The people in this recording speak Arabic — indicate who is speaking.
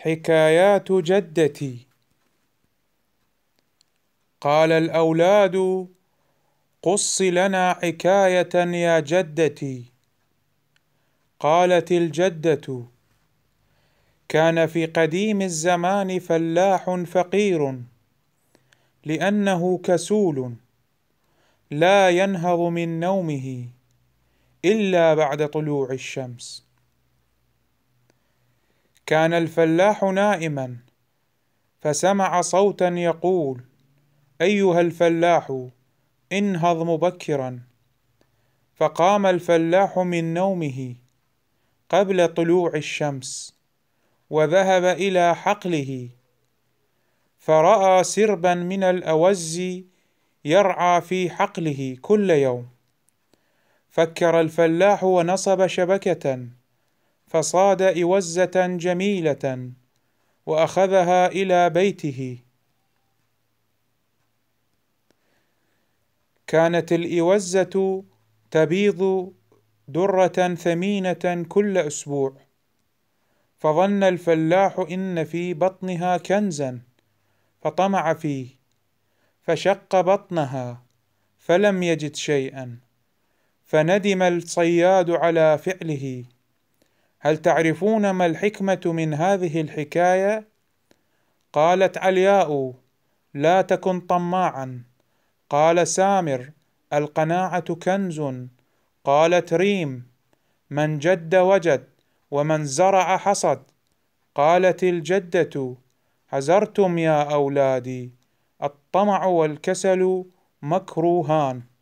Speaker 1: حكايات جدتي قال الاولاد قص لنا حكايه يا جدتي قالت الجده كان في قديم الزمان فلاح فقير لانه كسول لا ينهض من نومه الا بعد طلوع الشمس كان الفلاح نائما فسمع صوتا يقول ايها الفلاح انهض مبكرا فقام الفلاح من نومه قبل طلوع الشمس وذهب الى حقله فراى سربا من الاوز يرعى في حقله كل يوم فكر الفلاح ونصب شبكه فصاد إوزة جميلة وأخذها إلى بيته كانت الإوزة تبيض درة ثمينة كل أسبوع فظن الفلاح إن في بطنها كنزا فطمع فيه فشق بطنها فلم يجد شيئا فندم الصياد على فعله هل تعرفون ما الحكمة من هذه الحكاية؟ قالت علياء: لا تكن طماعا. قال سامر: القناعة كنز. قالت ريم: من جد وجد، ومن زرع حصد. قالت الجدة: هزرتم يا أولادي، الطمع والكسل مكروهان.